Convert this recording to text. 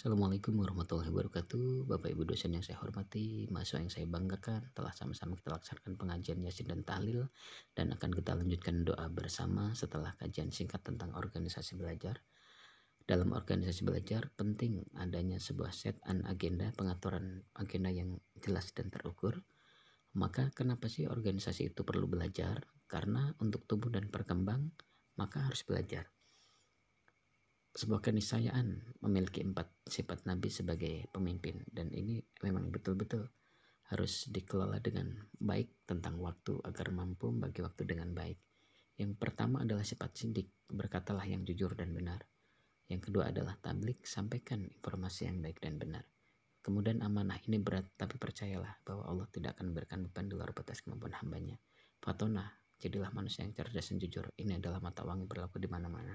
Assalamualaikum warahmatullahi wabarakatuh Bapak Ibu dosen yang saya hormati Mahasiswa yang saya banggakan Telah sama-sama kita laksanakan pengajian Yasin dan Tahlil Dan akan kita lanjutkan doa bersama Setelah kajian singkat tentang organisasi belajar Dalam organisasi belajar Penting adanya sebuah set an agenda Pengaturan agenda yang jelas dan terukur Maka kenapa sih organisasi itu perlu belajar? Karena untuk tumbuh dan berkembang Maka harus belajar sebuah keniscayaan memiliki empat sifat nabi sebagai pemimpin dan ini memang betul-betul harus dikelola dengan baik tentang waktu agar mampu bagi waktu dengan baik. Yang pertama adalah sifat sindik, berkatalah yang jujur dan benar. Yang kedua adalah tablik, sampaikan informasi yang baik dan benar. Kemudian amanah ini berat, tapi percayalah bahwa Allah tidak akan memberikan beban di luar batas kemampuan hambanya. Fatona, jadilah manusia yang cerdas dan jujur. Ini adalah mata yang berlaku di mana-mana.